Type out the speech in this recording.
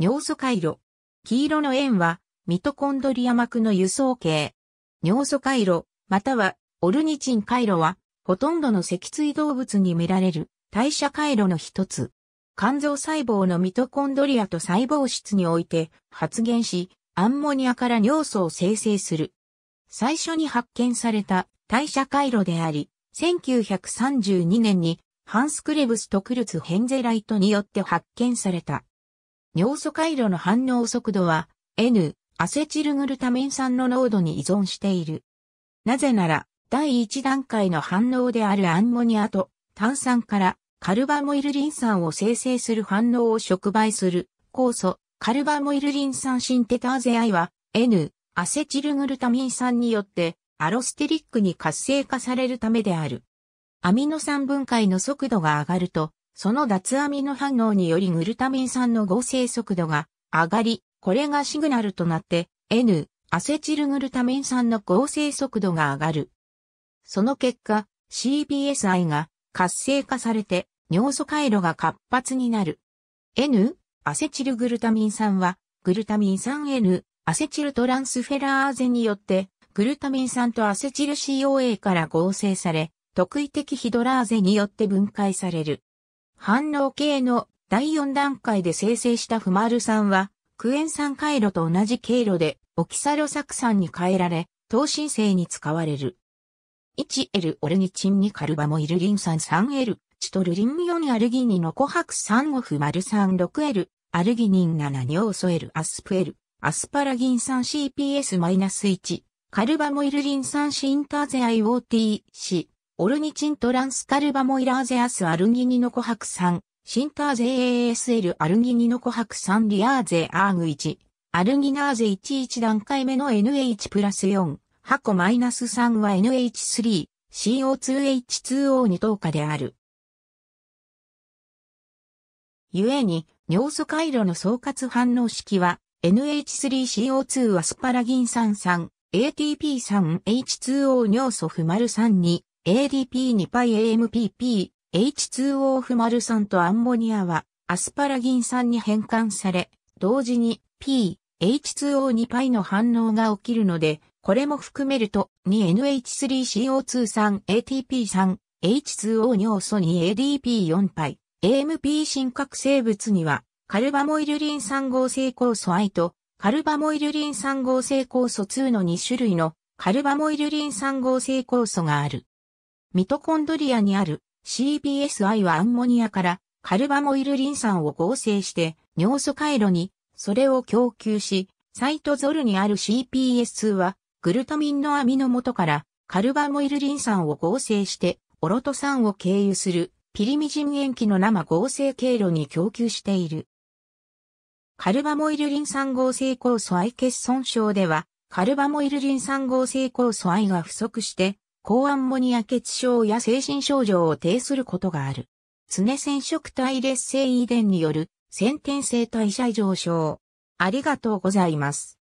尿素回路。黄色の円は、ミトコンドリア膜の輸送形。尿素回路、または、オルニチン回路は、ほとんどの脊椎動物に見られる代謝回路の一つ。肝臓細胞のミトコンドリアと細胞質において発現し、アンモニアから尿素を生成する。最初に発見された代謝回路であり、1932年にハンス・クレブスとクルツ・ヘンゼライトによって発見された。尿素回路の反応速度は N、アセチルグルタミン酸の濃度に依存している。なぜなら、第1段階の反応であるアンモニアと炭酸からカルバモイルリン酸を生成する反応を触媒する酵素カルバモイルリン酸シンテターゼ I は N、アセチルグルタミン酸によってアロステリックに活性化されるためである。アミノ酸分解の速度が上がるとその脱アミノ反応によりグルタミン酸の合成速度が上がり、これがシグナルとなって N、アセチルグルタミン酸の合成速度が上がる。その結果、CBSI が活性化されて尿素回路が活発になる。N、アセチルグルタミン酸は、グルタミン酸 N、アセチルトランスフェラーゼによって、グルタミン酸とアセチル COA から合成され、特異的ヒドラーゼによって分解される。反応系の第4段階で生成したフマル酸は、クエン酸回路と同じ経路でオキサロ酢酸に変えられ、糖新生に使われる。1L オルニチン2カルバモイルリン酸 3L、チトルリン4アルギニンの琥珀酸5フマル酸 6L、アルギニン7尿素 L アスプ L、アスパラギン酸 CPS-1、カルバモイルリン酸シンターゼ IOTC、オルニチントランスカルバモイラーゼアスアルギニノコハク酸、シンターゼ ASL アルギニノコハク酸リアーゼアーグ1、アルギナーゼ11段階目の NH プラス4、コマイナス3は NH3、CO2H2O2 等価である。ゆえに、尿素回路の総括反応式は、NH3CO2 アスパラギン酸酸、ATP3H2O 尿素マル酸に、ADP2πAMPP、h 2 o 0酸とアンモニアはアスパラギン酸に変換され、同時に P、H2O2π の反応が起きるので、これも含めると2 n h 3 c o 2酸 a t p 3 H2O 尿素 2ADP4π、AMP 新核生物には、カルバモイルリン酸合成酵素 I と、カルバモイルリン酸合成酵素2の2種類のカルバモイルリン酸合成酵素がある。ミトコンドリアにある CBSI はアンモニアからカルバモイルリン酸を合成して尿素回路にそれを供給し、サイトゾルにある CPS2 はグルトミンの網の元からカルバモイルリン酸を合成してオロト酸を経由するピリミジン塩基の生合成経路に供給している。カルバモイルリン酸合成酵素 I 欠損症ではカルバモイルリン酸合成酵素 I が不足して抗アンモニア血症や精神症状を呈することがある。常染色体劣性遺伝による先天性代謝異常症。ありがとうございます。